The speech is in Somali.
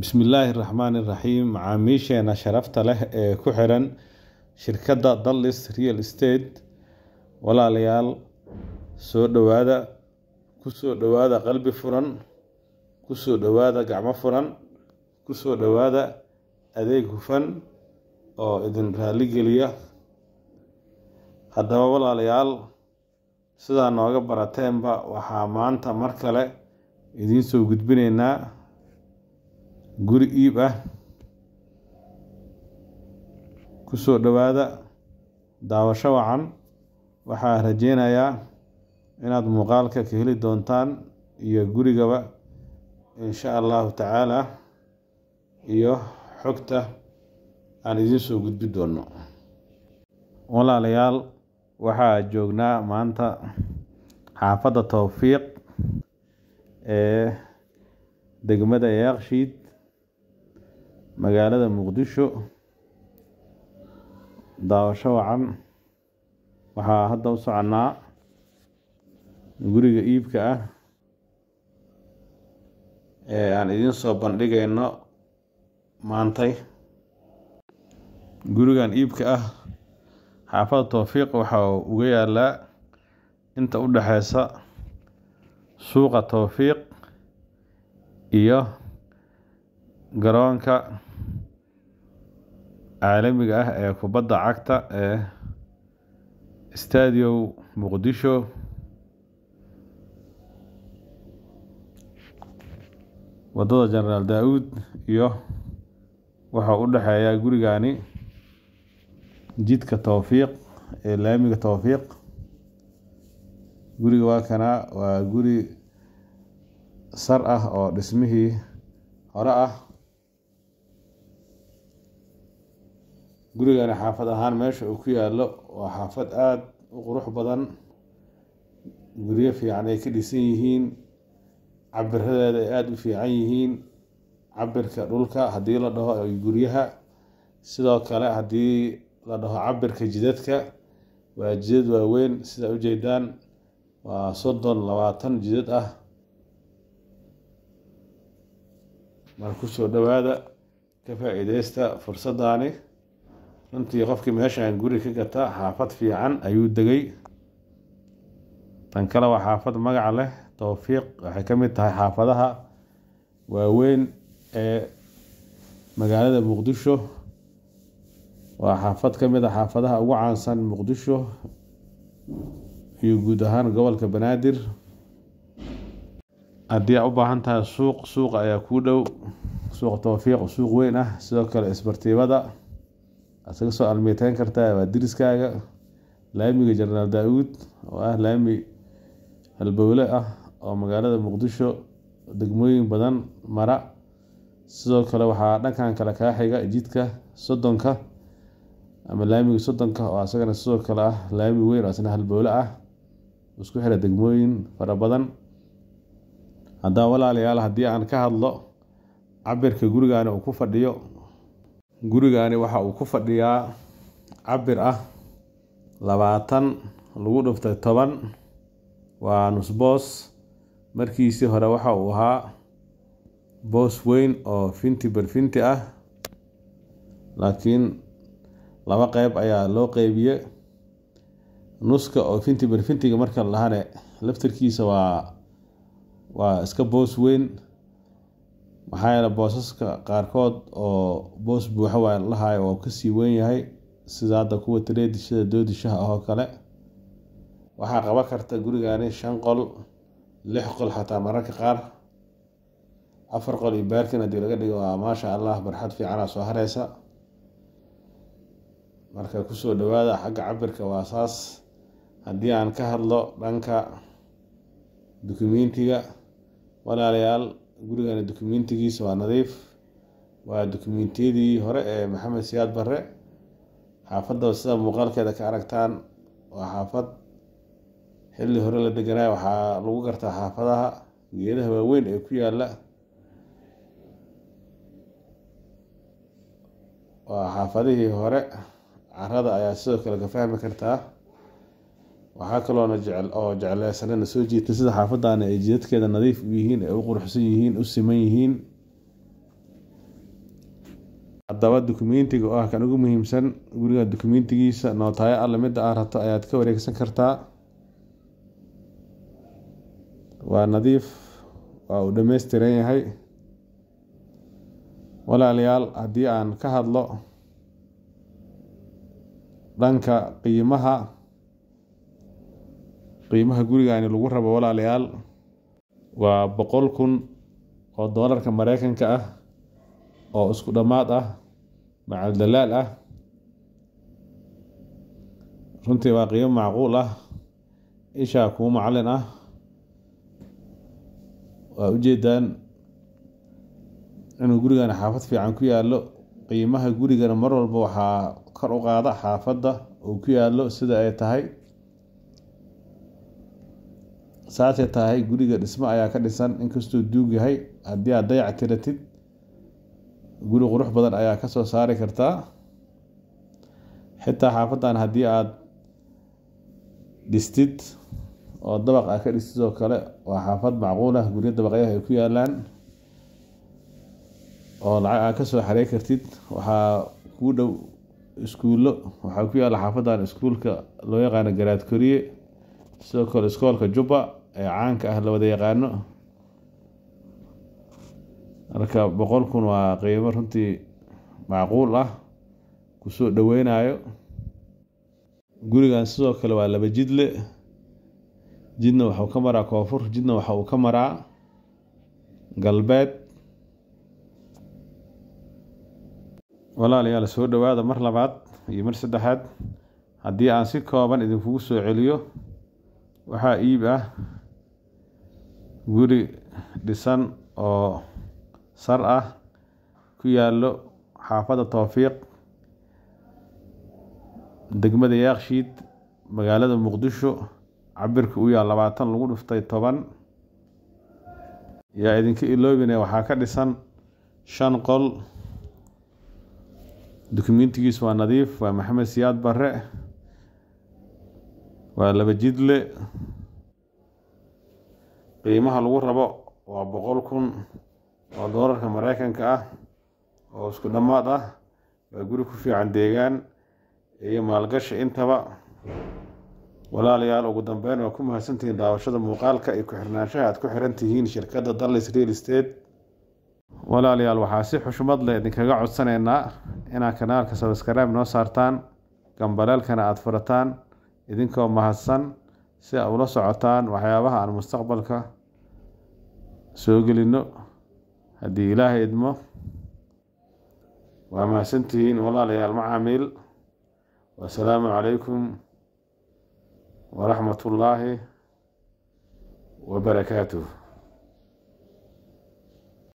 bismillaahi raxmaan raxiim macaamiisheena sharafta leh ee ku xiran shirkadda dallis real estate walaalayaal soo dhowaada soo dhowaada qalbi furan ku soo dhowaada gacmo furan ku soo dhowaada adeeg hufan oo idin raalli geliya haddaba walaalayaal sidaa nooga barateenba waxaa maanta mar kale idiin soo gudbinaynaa guri iib ah ku soo dhowaada daawasho wacan waxaa rajeynayaa inaad muuqaalka ka heli doontaan iyo gurigaba insha allahu tacaala iyo xogta aan idiin soo gudbi doonno walaalayaal waxaa joognaa maanta xaafadda towfiiq ee degmada yaaqshiid magaalada muqdisho daawasho wacan waxaa hadda u soconnaa guriga iibka ah ee aan idiin soo bandhigayno maantay gurigan iibka ah xaafada towfiiq waxa uga yaalaa inta u dhexeysa suuqa towfiiq iyo Garoonka caalamiga ah ee kubadda cagta ee Stadio Muqdisho Wadada Jalaal uud iyo waxa u dhexeeya gurigani jidka Tawfiiq ee laamiga Tawfiiq guriga waa kanaa waa guri sar ah oo dhismihii hore ah gurigani xaafad ahaan meesha uu ku yaalo waa xaafad aada u qurux badan guryo fiican ay ka dhisan yihiin cabiradeeda ay aada u fiican yihiin cabirka dhulka haddii la dhaho guryaha sidoo kale haddii la dhaho cabirka jidadka waa jidad waaweyn sidaa ujeedaan waa soddon labaatan jidad ah mar kusoo dhawaada ka faa-iideysta fursaddaani runtii qofkii meeshaan guri ka gataa xaafad fiican ayuu degay tan kale waa xaafad magac leh towfiiq waxay ka mid tahay xaafadaha waaweyn ee magaalada muqdisho waa xaafad ka mid a ah xaafadaha ugu caansan muqdisho iyo guud ahaan gobolka banaadir haddii aa u baahan tahay suuq suuqa ayaa kuu dhow suuq towfiiq suuq weyn ah sidoo kale isbartiibada asaga soo almeytaan kartaa waa diriskaaga laamiga jenaraal daa-uud oo ah laami halbowle ah oo magaalada muqdisho degmooyin badan mara sidoo kale waxaa dhankan kale kaa xiga jidka soddonka ama laamiga soddonka oo asagana sidoo kale ah laami weyn oo asna halbowle ah isku xira degmooyin fara badan haddaa walaalayaal haddii aan ka hadlo cabirka gurigaana uu ku fadhiyo gurigani waxa uu ku fadhiyaa cabir ah labaatan lagu dhuftay toban waa nus boos markiisii hore waxa uu ahaa boos weyn oo finti barfinti ah laakiin laba qeyb ayaa loo qeybiyey nuska oo finti barfintiga marka lahane laftarkiisa waa waa iska boos weyn maxaa yeele boosaska qaarkood oo boos buuxo waa ladhahaayo oo kasii weyn yahay sida hadda kuwa taleedishada doodishaha ahoo kale waxaa qaban karta gurigaani shan qol lix qol xataa mararka qaar afar qol iyo beertin haddii laga dhigo waa maasha allah barxad fiicana soo hareysa marka kusoo dhawaada xagga cabirka waa saas haddii aan ka hadlo dhanka dukumentiga walaalayaal gurigana dukumentigiisa waa nadiif waa dukumentiyadii hore ee maxamed siyaad barre xaafadda sida muuqaalkeeda ka aragtaan waa xaafad xilli hore la deganaay waxaa lagu gartaa xaafadaha geedaha waaweyn ee ku yaalla waa xaafadihii hore carada ayaa sidoo kale ka fahmi kartaa waxaa kaloona oo jecleysanana soo jiita sida xaafadaana ay jidadkeeda nadiif u yihiin ay u quruxsan yihiin u siman yihiin haddaba dukumentiga oo ah kan ugu muhiimsan guriga dukumentigiisa nootaayo alle midda aad rabto ayaad ka wareegsan kartaa waa nadiif waa uu dhammaystiran yahay walaalayaal haddii aan ka hadlo dhanka qiimaha qiimaha gurigani lagu rabo walaalayaal waa boqol kun oo doolarka maraykanka ah oo isku dhammaad ah macal dalaal ah runtii waa qiimo macquul ah ishaa kuu macalin ah waa ujeedaan inuu gurigani xaafad fiican ku yaallo qiimaha gurigana mar walba waxaa kor u qaada xaafadda uu ku yaallo sida ay tahay saasay tahay guriga dhismo ayaa ka dhisan inkastuu duug yahay haddii aad dayac tiratid guri qurux badan ayaa kasoo saari kartaa xitaa xaafadan haddii aad dhistid oo dabaq aa ka dhistid oo kale waa xaafad macquul ah guryo dabaqyaha ay ku yaalaan oo lacag aad kasoo xarey kartid waxaa kuu dhow iskuullo waxaa ku yaala xaafadan iskuulka loo yaqaana garaad garaadkoriye sidoo kale iskoolka jubba ee caanka ah la wada yaqaano marka boqol kun waa qiimo runtii macquul ah kusoo dhaweynayo gurigan sidoo kale waa laba jidle jidna waxau ka maraa koonfur jidna waxa uu ka maraa galbeed walaalayaal soo dhawaada mar labaad iyo mar saddexaad haddii aan si kooban idinkugu soo celiyo waxaa iib ah guri dhisan oo sar ah ku yaalo xaafadda towfiiq degmada yaaqshiid magaalada muqdisho cabirka u yaha labaatan lagu dhuftay toban yaa idinka iloobine waxaa ka dhisan shan qol dukumentigiis waa nadiif waa maxamed siyaad bare waa laba jidle qiimaha lagu rabo waa boqol kun oo doolarka mareykanka ah oo isku dhammaad ah waa guri ku fiican deegaan iyo maalgasha intaba walaalayaal ugu dambeyn waa ku mahadsantihiin daawashada muuqaalka iyo ku-xirnaanshaha aad ku xiran tihiin shirkadda dallis real state walaalayaal waxaa si xushmad leh idinkaga codsanaynaa inaad kanaalka sabskaraib noo saartaan gambaleelkana aada furataan idinkoo mahadsan si aa ula socotaan waxyaabaha aan mustaqbalka soo gelinno haddii ilaahay idmo waa mahadsantihiin walaalayaal macaamiil wasalaamu calaykum waraxmatullaahi barakaatuh